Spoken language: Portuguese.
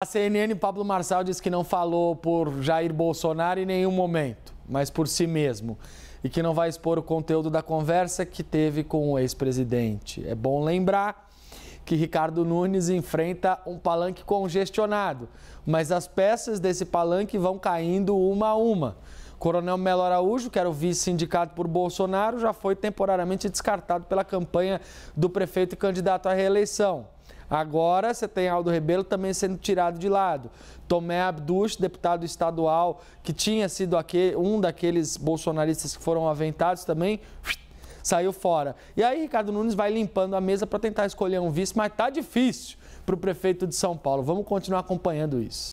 A CNN Pablo Marçal diz que não falou por Jair Bolsonaro em nenhum momento, mas por si mesmo. E que não vai expor o conteúdo da conversa que teve com o ex-presidente. É bom lembrar que Ricardo Nunes enfrenta um palanque congestionado, mas as peças desse palanque vão caindo uma a uma. Coronel Melo Araújo, que era o vice-indicado por Bolsonaro, já foi temporariamente descartado pela campanha do prefeito e candidato à reeleição. Agora você tem Aldo Rebelo também sendo tirado de lado. Tomé Abdus, deputado estadual, que tinha sido aquele, um daqueles bolsonaristas que foram aventados também, saiu fora. E aí Ricardo Nunes vai limpando a mesa para tentar escolher um vice, mas está difícil para o prefeito de São Paulo. Vamos continuar acompanhando isso.